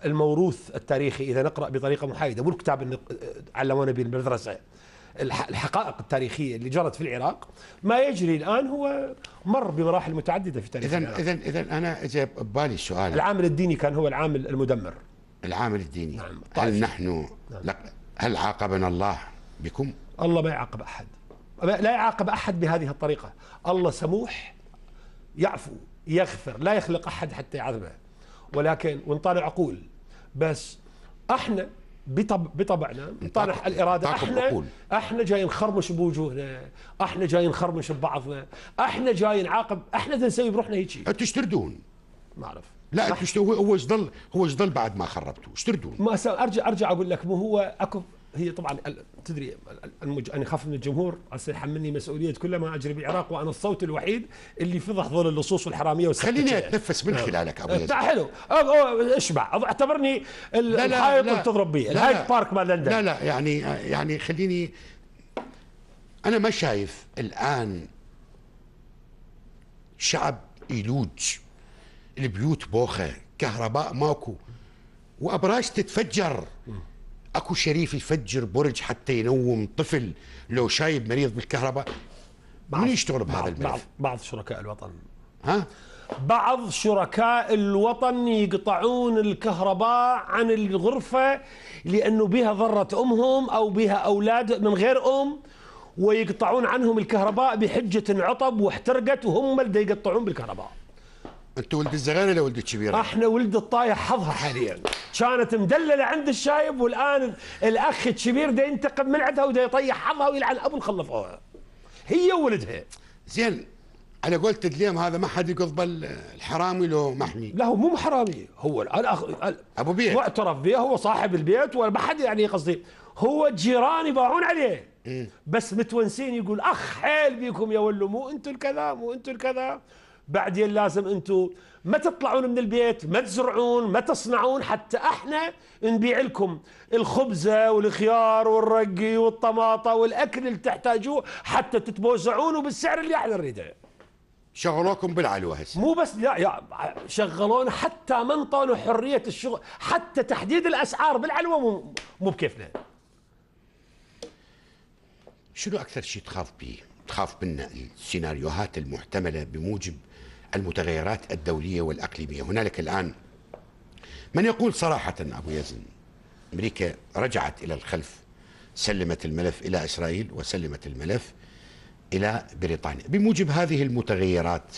الموروث التاريخي اذا نقرا بطريقه محايده والكتاب علمونا به المدرسه الحقائق التاريخيه اللي جرت في العراق ما يجري الان هو مر بمراحل متعدده في تاريخ اذا اذا اذا انا أجاب ببالي السؤال العامل الديني كان هو العامل المدمر العامل الديني نعم. طيب. هل نحن نعم. هل عاقبنا الله بكم؟ الله ما يعاقب احد لا يعاقب احد بهذه الطريقه الله سموح يعفو يغفر لا يخلق احد حتى يعذبه ولكن ونطالع عقول بس احنا بطب بطبعنا نعم. طرح الاراده احنا أقول. احنا جاي نخرمش بوجوهنا احنا جاي نخرمش ببعضنا احنا جاي نعاقب احنا نسوي بروحنا هيك انتوا ايش تردون؟ ما اعرف لا انتوا هو هو ظل هو ظل بعد ما خربتوا ايش تردون؟ ما ارجع ارجع اقول لك مو هو اكو هي طبعا تدري المج... انا اخاف من الجمهور يحملني مسؤوليه كل ما اجري بالعراق وانا الصوت الوحيد اللي فضح ظل اللصوص والحراميه خليني اتنفس من آه. خلالك ابو آه، يزيد حلو اشبع اعتبرني الحائط اللي تضرب بيه الهايد بارك مال لندن لا لا يعني يعني خليني انا ما شايف الان شعب يلوج البيوت بوخه كهرباء ماكو وابراج تتفجر اكو شريف يفجر برج حتى ينوم طفل لو شايب مريض بالكهرباء من يشتغل بهذا الملف بعض, بعض شركاء الوطن ها بعض شركاء الوطن يقطعون الكهرباء عن الغرفة لأنه بها ضرت أمهم أو بها أولاد من غير أم ويقطعون عنهم الكهرباء بحجة عطب واحترقت وهم اللي يقطعون بالكهرباء انت ولد الزغير ولا ولد الكبيره؟ احنا ولد الطايح حظها حاليا، كانت مدلله عند الشايب والان الاخ الكبير ده ينتقم من عندها وده يطيح حظها ويلعن ابو خلفوها. هي وولدها. زين على قولة اليوم هذا ما حد يقض الحرامي لو محمي لا هو مو محرامي هو الأخ... ابو بيت معترف به هو صاحب البيت وما حد يعني قصدي هو الجيران يباعون عليه بس متونسين يقول اخ حيل بيكم يا ولو مو انتم الكذا مو انتم الكذا بعدين لازم انتم ما تطلعون من البيت ما تزرعون ما تصنعون حتى احنا نبيع لكم الخبزة والخيار والرقي والطماطة والاكل اللي تحتاجوه حتى تتوزعونه بالسعر اللي احنا نريده شغلوكم بالعلوة هسه مو بس لا يا شغلونا حتى ما انطونا حرية الشغل حتى تحديد الاسعار بالعلوة مو, مو بكيفنا شنو اكثر شيء تخاف به؟ تخاف منه السيناريوهات المحتمله بموجب المتغيرات الدولية والأقليمية هنالك الآن من يقول صراحة أبو يزن أمريكا رجعت إلى الخلف سلمت الملف إلى إسرائيل وسلمت الملف إلى بريطانيا بموجب هذه المتغيرات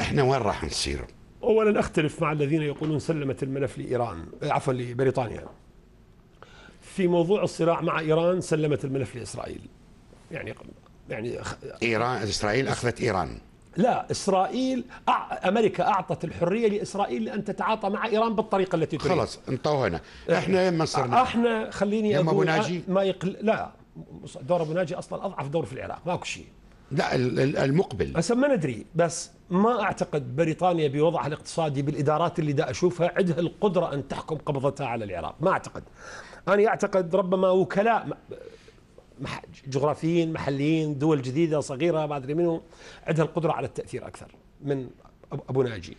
احنا وين راح نصير اولا اختلف مع الذين يقولون سلمت الملف لايران عفوا لبريطانيا في موضوع الصراع مع ايران سلمت الملف لاسرائيل يعني يعني ايران اسرائيل اخذت ايران لا اسرائيل امريكا اعطت الحريه لاسرائيل لان تتعاطى مع ايران بالطريقه التي تريد خلاص انطوا هنا إيه. احنا ما صرنا احنا خليني يا ابو ناجي ما يقل لا دور ابو ناجي اصلا اضعف دور في العراق ماكو شيء لا المقبل بس ما ندري بس ما اعتقد بريطانيا بوضعها الاقتصادي بالادارات اللي دا اشوفها عندها القدره ان تحكم قبضتها على العراق ما اعتقد انا اعتقد ربما وكلاء جغرافيين محليين دول جديدة صغيرة ما أدري منهم عندها القدرة على التأثير أكثر من أبو ناجي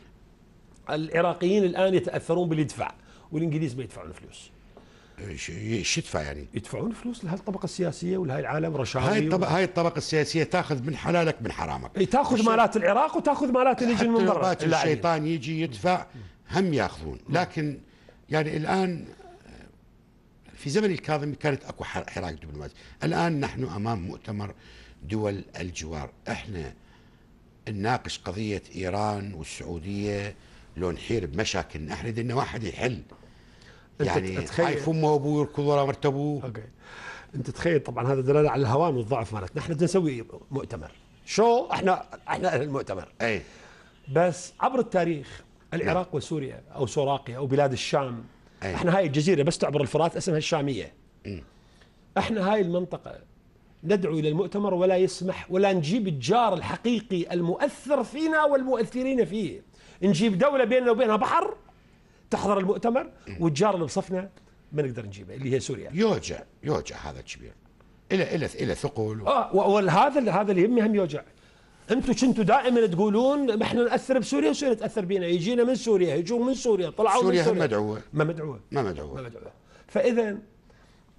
العراقيين الآن يتأثرون باليدفع والإنجليز ما يدفعون فلوس ايش يدفع يعني؟ يدفعون فلوس لهذه الطبقه السياسيه ولهاي العالم رشاوي هاي الطبقه و... هاي الطبقه السياسيه تاخذ من حلالك من حرامك اي تاخذ مالات العراق وتاخذ مالات اللي يجي من برا الشيطان يجي يدفع هم ياخذون لكن يعني الان في زمن الكاظمي كانت اكو حراك دبلوماسي الان نحن امام مؤتمر دول الجوار احنا نناقش قضيه ايران والسعوديه لو نحير بمشاكلنا احنا بدنا واحد يحل يعني خايف امه وابوه يركض ورا مرتبه اوكي انت تخيل طبعا هذا دلاله على الهوان والضعف مالك نحن بدنا نسوي مؤتمر شو احنا احنا اهل المؤتمر اي بس عبر التاريخ العراق وسوريا او سوراقيا او بلاد الشام أيه. احنا هاي الجزيره بس تعبر الفرات اسمها الشاميه م. احنا هاي المنطقه ندعو الى المؤتمر ولا يسمح ولا نجيب الجار الحقيقي المؤثر فينا والمؤثرين فيه نجيب دوله بيننا وبينها بحر تحضر المؤتمر والجار اللي بصفنا ما نقدر نجيبه اللي هي سوريا يوجع يوجع هذا الكبير الى الى الى ثقل آه، و... اه وهذا هذا اللي يهمي هم يوجع انتم كنتوا دائما تقولون احنا ناثر بسوريا وسوريا تاثر بينا يجينا من سوريا يجون من سوريا طلعوا سوريا من سوريا مدعوه ما مدعوه ما مدعوه ما مدعوه فاذا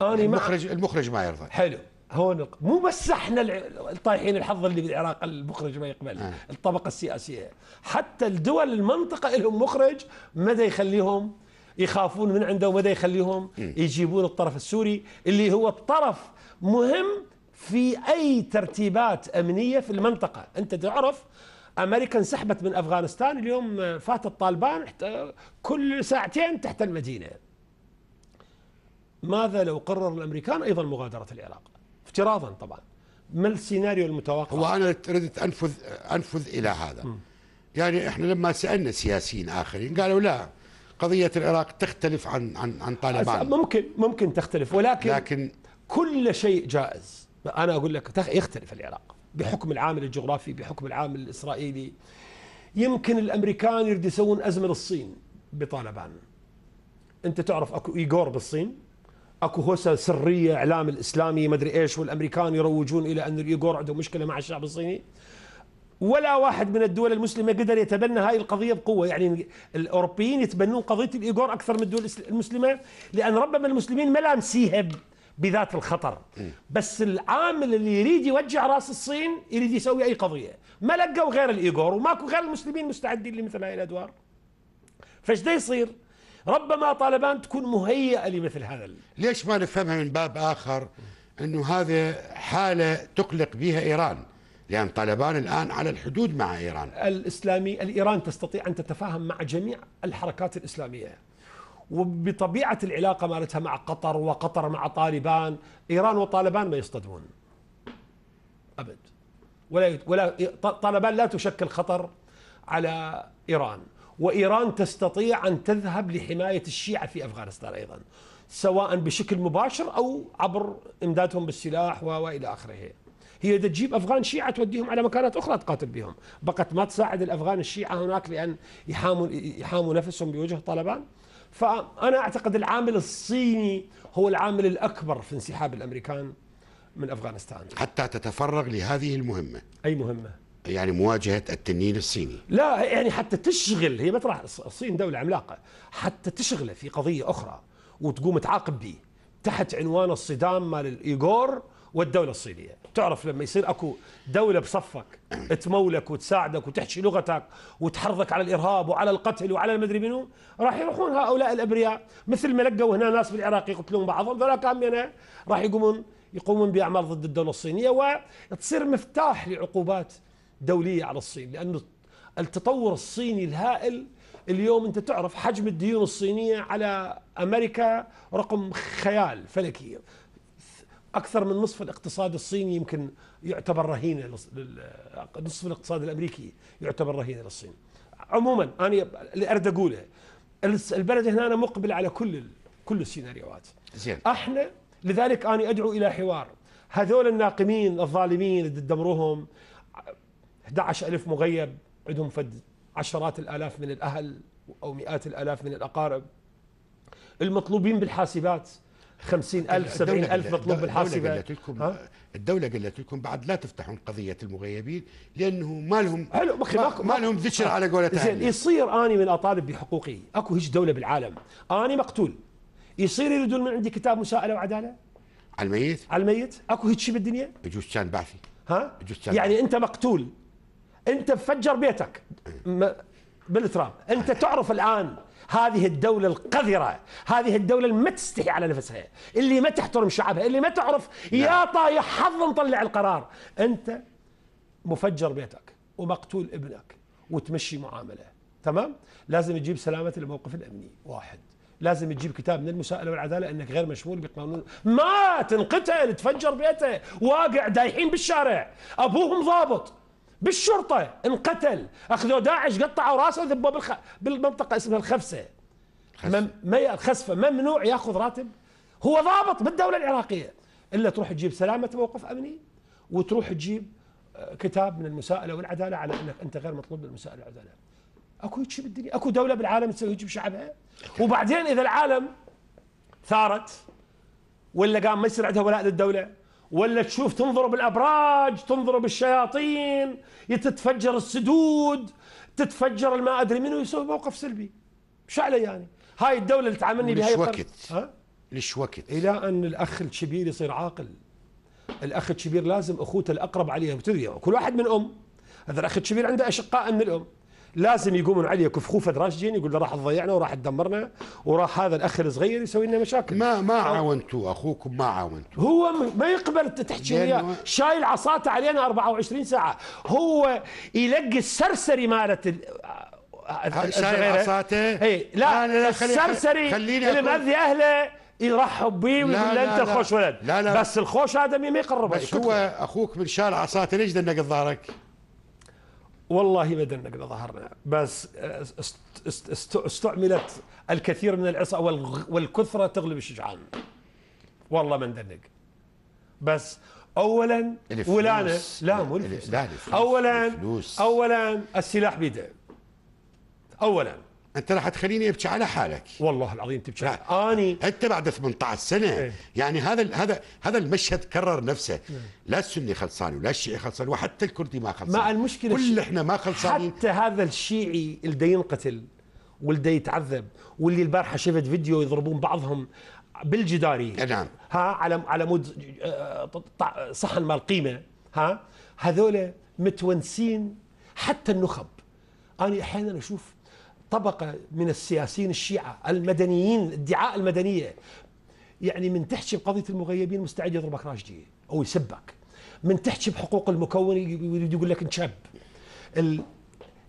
اني المخرج ما... المخرج ما يرضى حلو هون مو بس احنا طايحين الحظ اللي بالعراق المخرج ما يقبل آه. الطبقه السياسيه حتى الدول المنطقه لهم مخرج مدى يخليهم يخافون من عنده ومدى يخليهم يجيبون الطرف السوري اللي هو الطرف مهم في أي ترتيبات أمنية في المنطقة أنت تعرف أمريكا انسحبت من أفغانستان اليوم فات الطالبان كل ساعتين تحت المدينة ماذا لو قرر الأمريكان أيضا مغادرة العراق افتراضا طبعا ما السيناريو المتوقع هو أنا ردت أنفذ, أنفذ إلى هذا م. يعني احنا لما سالنا سياسيين اخرين قالوا لا قضيه العراق تختلف عن عن عن طالبان ممكن ممكن تختلف ولكن لكن كل شيء جائز انا اقول لك يختلف العراق بحكم العامل الجغرافي بحكم العامل الاسرائيلي يمكن الامريكان يريد يسوون ازمه للصين بطالبان انت تعرف اكو ايجور بالصين اكو هوسه سريه اعلام الاسلامي ما ادري ايش والامريكان يروجون الى ان الايجور عندهم مشكله مع الشعب الصيني ولا واحد من الدول المسلمه قدر يتبنى هاي القضيه بقوه يعني الاوروبيين يتبنون قضيه الايجور اكثر من الدول المسلمه لان ربما المسلمين ما لامسيها بذات الخطر بس العامل اللي يريد يوجع راس الصين يريد يسوي اي قضيه ما لقوا غير الايغور وماكو غير المسلمين مستعدين لمثل هاي الادوار فايش يصير ربما طالبان تكون مهيئه لمثل هذا ليش ما نفهمها من باب اخر انه هذه حاله تقلق بها ايران لأن طالبان الآن على الحدود مع إيران الإسلامي الإيران تستطيع أن تتفاهم مع جميع الحركات الإسلامية وبطبيعه العلاقه مالتها مع قطر وقطر مع طالبان ايران وطالبان ما يصطدمون ابد ولا ولا طالبان لا تشكل خطر على ايران وايران تستطيع ان تذهب لحمايه الشيعه في افغانستان ايضا سواء بشكل مباشر او عبر امدادهم بالسلاح والى اخره. هي تجيب افغان شيعه توديهم على مكانات اخرى تقاتل بهم، بقت ما تساعد الافغان الشيعه هناك لان يحاموا يحاموا نفسهم بوجه طالبان. فأنا أعتقد العامل الصيني هو العامل الأكبر في انسحاب الأمريكان من أفغانستان حتى تتفرغ لهذه المهمة أي مهمة؟ يعني مواجهة التنين الصيني لا يعني حتى تشغل هي مطرح الصين دولة عملاقة حتى تشغله في قضية أخرى وتقوم تعاقب به تحت عنوان الصدام مال الإيغور والدوله الصينيه تعرف لما يصير اكو دوله بصفك تمولك وتساعدك وتحكي لغتك وتحرضك على الارهاب وعلى القتل وعلى المدري منو راح يروحون هؤلاء الابرياء مثل ما لقوا هنا ناس بالعراق يقتلون بعضهم ذولاك همينه راح يقومون يقومون باعمال ضد الدوله الصينيه وتصير مفتاح لعقوبات دوليه على الصين لانه التطور الصيني الهائل اليوم انت تعرف حجم الديون الصينيه على امريكا رقم خيال فلكي اكثر من نصف الاقتصاد الصيني يمكن يعتبر رهينه نصف الاقتصاد الامريكي يعتبر رهينه للصين عموما انا اللي اريد اقوله البلد هنا أنا مقبل على كل كل السيناريوهات زين احنا لذلك انا ادعو الى حوار هذول الناقمين الظالمين اللي دمروهم 11000 مغيب عندهم فد عشرات الالاف من الاهل او مئات الالاف من الاقارب المطلوبين بالحاسبات خمسين ألف سبعين ألف مطلوب بالحاصبة قالت لكم الدولة قالت لكم بعد لا تفتحون قضية المغيبين لأنه ما لهم حلو ما, ما لهم ذكر على قولتها زين يصير أني من أطالب بحقوقي أكو هيج دولة بالعالم أني مقتول يصير يريدون من عندي كتاب مساءلة وعدالة على الميت على الميت أكو هيج شيء بالدنيا يجوز كان بعثي ها يجوز كان يعني أنت مقتول أنت فجر بيتك إيه. بالتراب أنت تعرف الآن هذه الدولة القذرة هذه الدولة اللي ما تستحي على نفسها اللي ما تحترم شعبها اللي ما تعرف نعم. يا طايح حظ نطلع القرار أنت مفجر بيتك ومقتول ابنك وتمشي معاملة تمام لازم تجيب سلامة الموقف الأمني واحد لازم تجيب كتاب من المساءله والعداله انك غير مشمول بقانون ما تنقتل تفجر بيته واقع دايحين بالشارع ابوهم ضابط بالشرطه انقتل اخذوا داعش قطعوا راسه وذبوه بالخ... بالمنطقه اسمها الخفسه مم... مي... الخسفه ممنوع ياخذ راتب هو ضابط بالدوله العراقيه الا تروح تجيب سلامه موقف امني وتروح تجيب آه، كتاب من المساءله والعداله على انك انت غير مطلوب من المساءله والعداله اكو شيء بالدنيا اكو دوله بالعالم تسوي هيك بشعبها وبعدين اذا العالم ثارت ولا قام ما يصير عندها ولاء للدوله ولا تشوف تنظر بالأبراج تنظر بالشياطين تتفجر السدود تتفجر ما أدري منو يسوي موقف سلبي مش علي يعني هاي الدولة اللي تعاملني بها ليش وقت ها؟ ليش وقت إلى أن الأخ الكبير يصير عاقل الأخ الكبير لازم أخوته الأقرب عليه وتذيع يعني. كل واحد من أم هذا الأخ الكبير عنده أشقاء من الأم لازم يقومون عليه كفخوفه دراجين يقول له راح تضيعنا وراح تدمرنا وراح هذا الاخ الصغير يسوي لنا مشاكل ما ما عاونتوه اخوكم ما عاونتوه هو ما يقبل تحكي وياه شايل عصاته علينا 24 ساعه هو يلقي السرسري مالت آه، شايل عصاته اي لا, لا, لا السرسري اللي مأذي اهله يرحب به ويقول له انت الخوش ولد لا لا بس الخوش ادمي ما يقربك بس هو اخوك من شال عصاته ليش دنق ظهرك؟ والله ما دلنا ظهرنا بس آه، استعملت الكثير من العصا والكثره تغلب الشجعان والله ما ندنق بس اولا ولانا لا مو الفلوس. اولا الفلوس. اولا السلاح بيده اولا انت راح تخليني ابكي على حالك والله العظيم تبكي اني انت بعد 18 سنه ايه؟ يعني هذا هذا هذا المشهد كرر نفسه ايه؟ لا السني خلصان ولا الشيعي خلصان وحتى الكردي ما خلصان مع المشكله كل احنا ما خلصانين حتى هذا الشيعي اللي ينقتل واللي يتعذب واللي البارحه شفت فيديو يضربون بعضهم بالجداري إيه، نعم ها على على مود آه، صحن مال قيمه ها هذول متونسين حتى النخب انا احيانا اشوف طبقه من السياسيين الشيعه المدنيين ادعاء المدنيه يعني من تحكي بقضيه المغيبين مستعد يضربك راشدي او يسبك من تحكي بحقوق المكون يريد يقول لك انشب ال...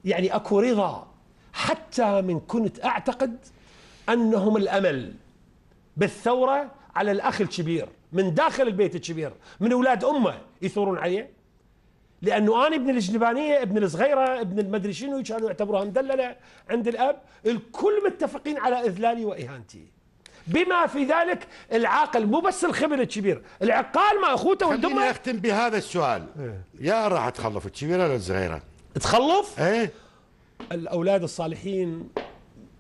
يعني اكو رضا حتى من كنت اعتقد انهم الامل بالثوره على الاخ الكبير من داخل البيت الكبير من اولاد امه يثورون عليه لانه انا ابن الجنبانيه ابن الصغيره ابن المدري شنو كانوا يعتبروها مدلله عند الاب الكل متفقين على اذلالي واهانتي بما في ذلك العاقل مو بس الخبر الكبير العقال ما اخوته والدم خليني اختم بهذا السؤال إيه. يا راح تخلف الكبيره ولا الصغيره تخلف ايه الاولاد الصالحين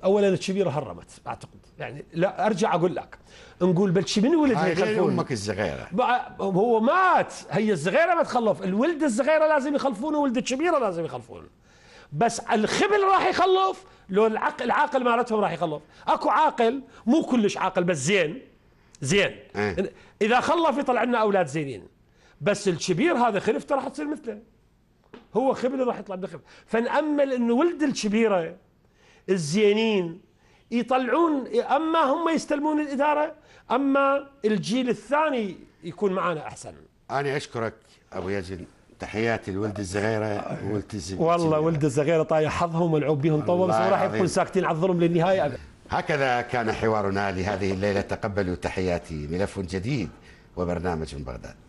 اولا الكبيره هرمت اعتقد يعني لا ارجع اقول لك نقول بلشي من ولد هاي امك الصغيره هو مات هي الصغيره ما تخلف الولد الصغيره لازم يخلفونه ولد الكبيره لازم يخلفونه بس الخبل راح يخلف لو العقل العاقل مالتهم راح يخلف اكو عاقل مو كلش عاقل بس زين زين أه. اذا خلف يطلع لنا اولاد زينين بس الكبير هذا خلفته راح تصير مثله هو خبل راح يطلع بخبل فنامل انه ولد الكبيره الزينين يطلعون اما هم يستلمون الاداره اما الجيل الثاني يكون معنا احسن. انا اشكرك ابو يزن تحياتي لولد الزغيره ولد الزغيره والله ولد الزغيره طايح حظهم ملعوب بهم طول وراح يكون ساكتين على الظلم للنهايه أبدا. هكذا كان حوارنا لهذه الليله تقبلوا تحياتي ملف جديد وبرنامج من بغداد.